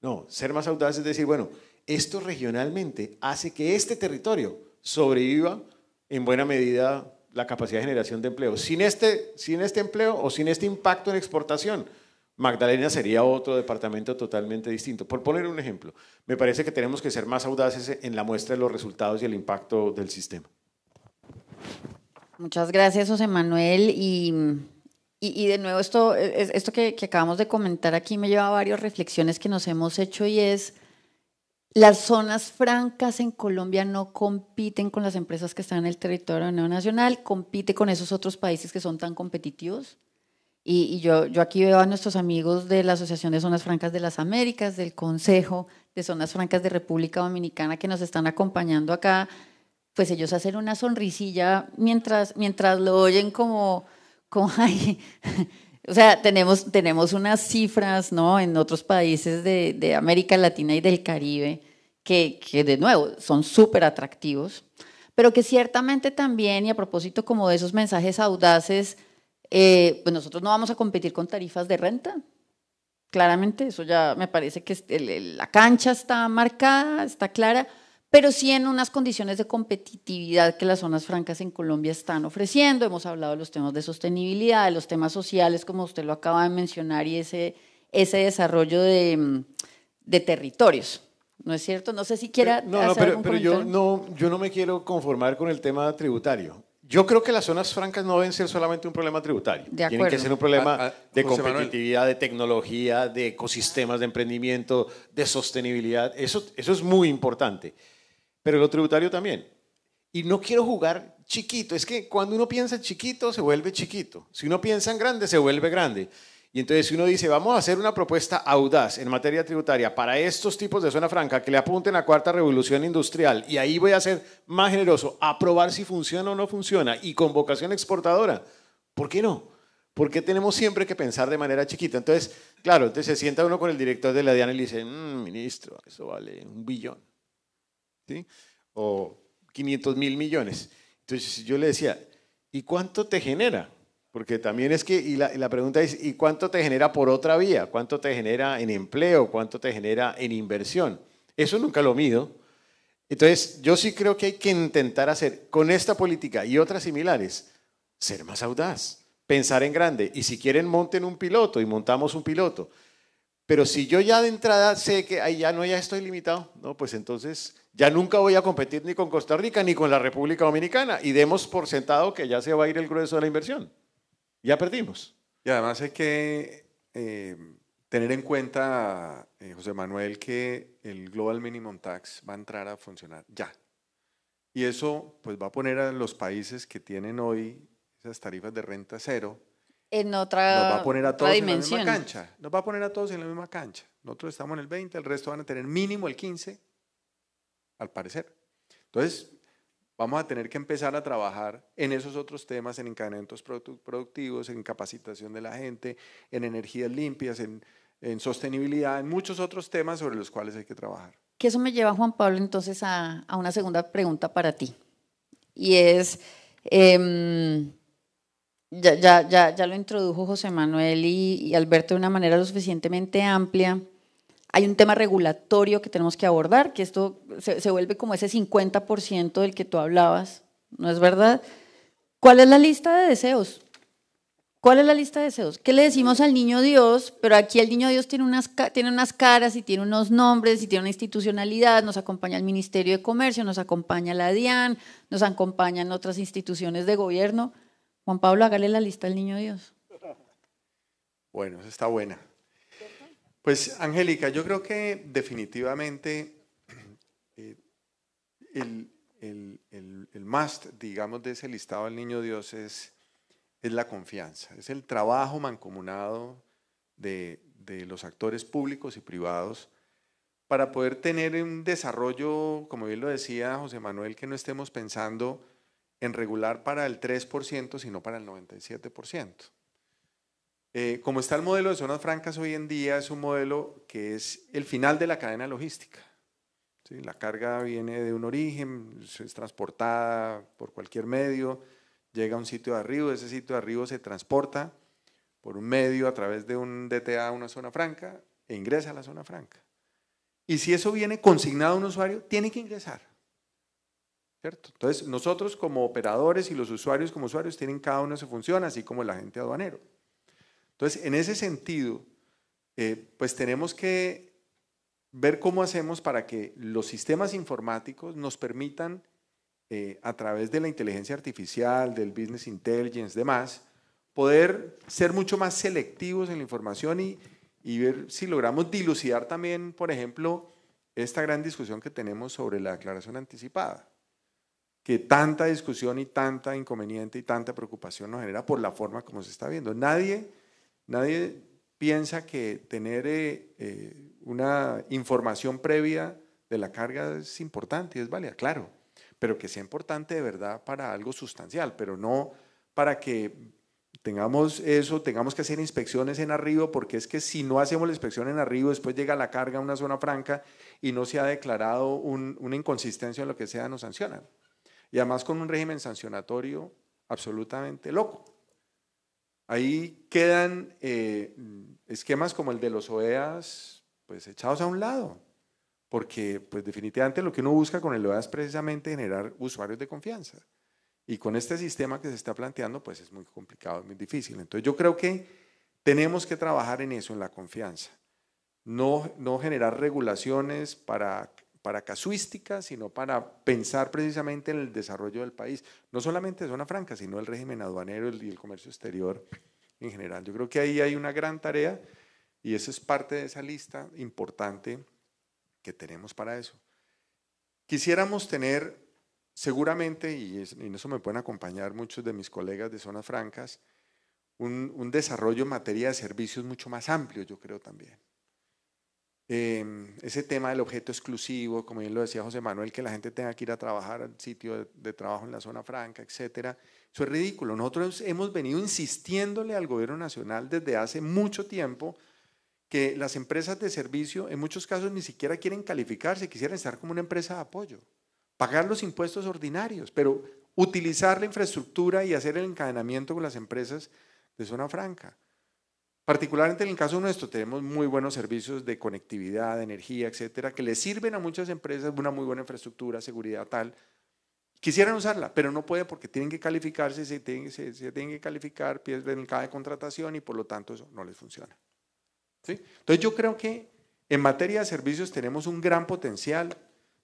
No, ser más audaz es decir, bueno, esto regionalmente hace que este territorio sobreviva en buena medida la capacidad de generación de empleo. Sin este, sin este empleo o sin este impacto en exportación, Magdalena sería otro departamento totalmente distinto. Por poner un ejemplo, me parece que tenemos que ser más audaces en la muestra de los resultados y el impacto del sistema. Muchas gracias, José Manuel. Y, y, de nuevo, esto, esto que, acabamos de comentar aquí me lleva a varias reflexiones que nos hemos hecho y es, las zonas francas en Colombia no compiten con las empresas que están en el territorio Nacional, compite con esos otros países que son tan competitivos. Y, yo, yo aquí veo a nuestros amigos de la Asociación de Zonas Francas de las Américas, del Consejo de Zonas Francas de República Dominicana que nos están acompañando acá. Pues ellos hacen una sonrisilla mientras, mientras lo oyen como, como (laughs) ay. O sea, tenemos, tenemos unas cifras ¿no? en otros países de, de América Latina y del Caribe que, que de nuevo, son súper atractivos, pero que ciertamente también, y a propósito como de esos mensajes audaces, eh, pues nosotros no vamos a competir con tarifas de renta. Claramente, eso ya me parece que la cancha está marcada, está clara, pero sí en unas condiciones de competitividad que las zonas francas en Colombia están ofreciendo. Hemos hablado de los temas de sostenibilidad, de los temas sociales, como usted lo acaba de mencionar, y ese, desarrollo de, territorios. ¿No es cierto? No sé si quiera. No, no pero, pero yo, no, yo no me quiero conformar con el tema tributario. Yo creo que las zonas francas no deben ser solamente un problema tributario. Tienen que ser un problema ah, ah, de competitividad, de tecnología, de ecosistemas de emprendimiento, de sostenibilidad. Eso, eso es muy importante. Pero lo tributario también. Y no quiero jugar chiquito. Es que cuando uno piensa chiquito, se vuelve chiquito. Si uno piensa en grande, se vuelve grande. Y entonces uno dice, vamos a hacer una propuesta audaz en materia tributaria para estos tipos de zona franca que le apunten a cuarta revolución industrial y ahí voy a ser más generoso, a probar si funciona o no funciona y con vocación exportadora. ¿Por qué no? Porque tenemos siempre que pensar de manera chiquita? Entonces, claro, entonces se sienta uno con el director de la DIAN y le dice, mm, ministro, eso vale un billón. ¿Sí? O 500 mil millones. Entonces yo le decía, ¿y cuánto te genera? Porque también es que, y la, pregunta es, ¿y cuánto te genera por otra vía? ¿Cuánto te genera en empleo? ¿Cuánto te genera en inversión? Eso nunca lo mido. Entonces, yo sí creo que hay que intentar hacer con esta política y otras similares, ser más audaz, pensar en grande. Y si quieren, monten un piloto y montamos un piloto. Pero si yo ya de entrada sé que ahí ya no, ya estoy limitado, no, pues entonces ya nunca voy a competir ni con Costa Rica ni con la República Dominicana y demos por sentado que ya se va a ir el grueso de la inversión ya perdimos. Y además hay que eh, tener en cuenta, eh, José Manuel, que el Global Minimum Tax va a entrar a funcionar ya. Y eso pues va a poner a los países que tienen hoy esas tarifas de renta cero, en otra nos va a poner a todos dimensión. en la misma cancha. Nos va a poner a todos en la misma cancha. Nosotros estamos en el 20, el resto van a tener mínimo el 15, al parecer. Entonces, Vamos a tener que empezar a trabajar en esos otros temas, en encadenamientos productivos, en capacitación de la gente, en energías limpias, en, sostenibilidad, en muchos otros temas sobre los cuales hay que trabajar. Que eso me lleva, Juan Pablo, entonces a, una segunda pregunta para ti. Y es, em, ya, ya, ya, ya, lo introdujo José Manuel y Alberto de una manera lo suficientemente amplia hay un tema regulatorio que tenemos que abordar, que esto se, vuelve como ese 50% del que tú hablabas, ¿no es verdad? ¿Cuál es la lista de deseos? ¿Cuál es la lista de deseos? ¿Qué le decimos al niño Dios? Pero aquí el niño Dios tiene unas, tiene unas caras y tiene unos nombres y tiene una institucionalidad, nos acompaña el Ministerio de Comercio, nos acompaña la DIAN, nos acompañan otras instituciones de gobierno. Juan Pablo, hágale la lista al niño Dios. Bueno, está buena. Pues Angélica, yo creo que definitivamente eh, el, el, must, digamos, de ese listado del niño Dios es, la confianza, es el trabajo mancomunado de, de los actores públicos y privados para poder tener un desarrollo, como bien lo decía José Manuel, que no estemos pensando en regular para el 3%, sino para el 97%. Eh, como está el modelo de zonas francas hoy en día, es un modelo que es el final de la cadena logística. La carga viene de un origen, es transportada por cualquier medio, llega a un sitio de arribo, ese sitio de arribo se transporta por un medio a través de un DTA a una zona franca e ingresa a la zona franca. Y si eso viene consignado a un usuario, tiene que ingresar. Entonces, nosotros como operadores y los usuarios como usuarios tienen cada uno su función, así como el agente aduanero. Entonces, en ese sentido, eh, pues tenemos que ver cómo hacemos para que los sistemas informáticos nos permitan, eh, a través de la inteligencia artificial, del business intelligence, demás, poder ser mucho más selectivos en la información y, y ver si logramos dilucidar también, por ejemplo, esta gran discusión que tenemos sobre la declaración anticipada, que tanta discusión y tanta inconveniente y tanta preocupación nos genera por la forma como se está viendo. Nadie Nadie piensa que tener eh, eh, una información previa de la carga es importante y es válida, claro, pero que sea importante de verdad para algo sustancial, pero no para que tengamos eso, tengamos que hacer inspecciones en arriba, porque es que si no hacemos la inspección en arriba, después llega la carga a una zona franca y no se ha declarado una inconsistencia en lo que sea, nos sancionan. Y además con un régimen sancionatorio absolutamente loco. Ahí quedan eh, esquemas como el de los OEAs, pues echados a un lado, porque pues definitivamente lo que uno busca con el OEA es precisamente generar usuarios de confianza. Y con este sistema que se está planteando, pues es muy complicado, es muy difícil. Entonces yo creo que tenemos que trabajar en eso, en la confianza. no generar regulaciones para para casuística, sino para pensar precisamente en el desarrollo del país, no solamente de zona franca, sino el régimen aduanero y el comercio exterior en general. Yo creo que ahí hay una gran tarea y eso es parte de esa lista importante que tenemos para eso. Quisiéramos tener seguramente, y en eso me pueden acompañar muchos de mis colegas de zonas francas, un desarrollo en materia de servicios mucho más amplio, yo creo también. Em, ese tema del objeto exclusivo, como bien lo decía José Manuel, que la gente tenga que ir a trabajar al sitio de, trabajo en la zona franca, etcétera, eso es ridículo. Nosotros hemos venido insistiéndole al gobierno nacional desde hace mucho tiempo que las empresas de servicio en muchos casos ni siquiera quieren calificarse, quisieran estar como una empresa de apoyo, pagar los impuestos ordinarios, pero utilizar la infraestructura y hacer el encadenamiento con las empresas de zona franca. Particularmente en el caso nuestro tenemos muy buenos servicios de conectividad, de energía, etcétera, que le sirven a muchas empresas, una muy buena infraestructura, seguridad tal. Quisieran usarla, pero no puede porque tienen que calificarse, se tienen, se, tienen que calificar, pierden cada contratación y por lo tanto eso no les funciona. Entonces yo creo que en materia de servicios tenemos un gran potencial.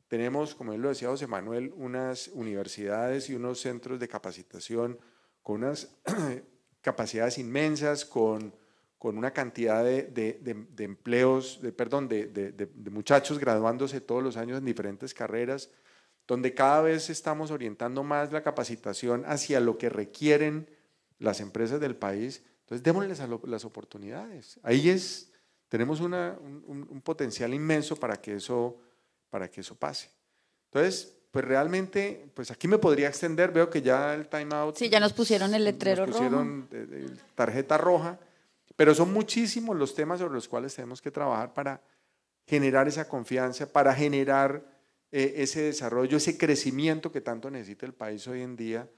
Tenemos, como él lo decía José Manuel, unas universidades y unos centros de capacitación con unas (clears throat) capacidades inmensas, con con una cantidad de, de, de, de empleos, perdón, de, muchachos graduándose todos los años en diferentes carreras, donde cada vez estamos orientando más la capacitación hacia lo que requieren las empresas del país. Entonces, démosles las oportunidades. Ahí es, tenemos un, un, potencial inmenso para que, eso, para que eso pase. Entonces, pues realmente, pues aquí me podría extender, veo que ya el timeout. Sí, ya nos pusieron el letrero nos pusieron rojo. tarjeta roja. Pero son muchísimos los temas sobre los cuales tenemos que trabajar para generar esa confianza, para generar eh, ese desarrollo, ese crecimiento que tanto necesita el país hoy en día.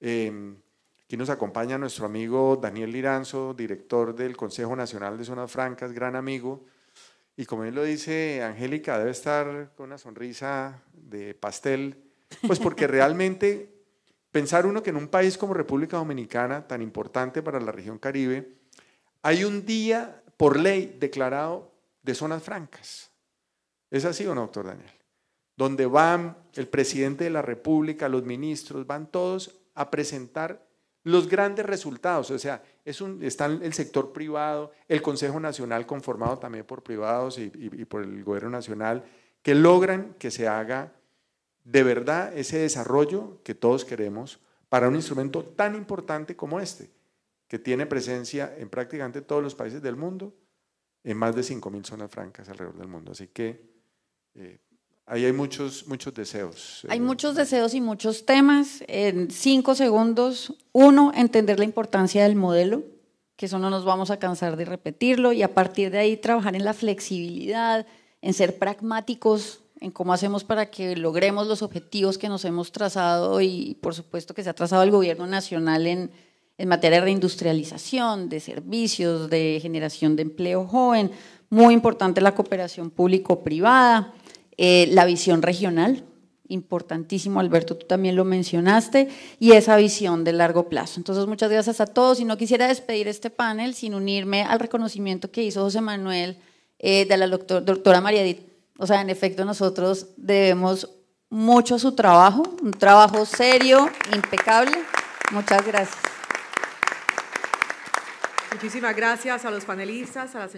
Em, aquí nos acompaña nuestro amigo Daniel Liranzo, director del Consejo Nacional de Zonas Francas, gran amigo. Y como él lo dice, Angélica debe estar con una sonrisa de pastel, pues porque (laughs) realmente pensar uno que en un país como República Dominicana, tan importante para la región Caribe, hay un día por ley declarado de zonas francas. ¿Es así o no, doctor Daniel? Donde van el presidente de la República, los ministros, van todos a presentar los grandes resultados. O sea, es un, está el sector privado, el Consejo Nacional conformado también por privados y por el Gobierno Nacional, que logran que se haga de verdad ese desarrollo que todos queremos para un instrumento tan importante como este que tiene presencia en prácticamente todos los países del mundo, en más de 5.000 zonas francas alrededor del mundo. Así que eh, ahí hay muchos, muchos deseos. Eh, hay muchos deseos y muchos temas. En cinco segundos, uno, entender la importancia del modelo, que eso no nos vamos a cansar de repetirlo, y a partir de ahí trabajar en la flexibilidad, en ser pragmáticos, en cómo hacemos para que logremos los objetivos que nos hemos trazado y, por supuesto, que se ha trazado el gobierno nacional en en materia de industrialización, de servicios, de generación de empleo joven. Muy importante la cooperación público-privada, eh, la visión regional, importantísimo, Alberto, tú también lo mencionaste, y esa visión de largo plazo. Entonces, muchas gracias a todos y no quisiera despedir este panel sin unirme al reconocimiento que hizo José Manuel eh, de la doctora María Edith. O sea, en efecto, nosotros debemos mucho a su trabajo, un trabajo serio, impecable. Muchas gracias. Muchísimas gracias a los panelistas, a la señora.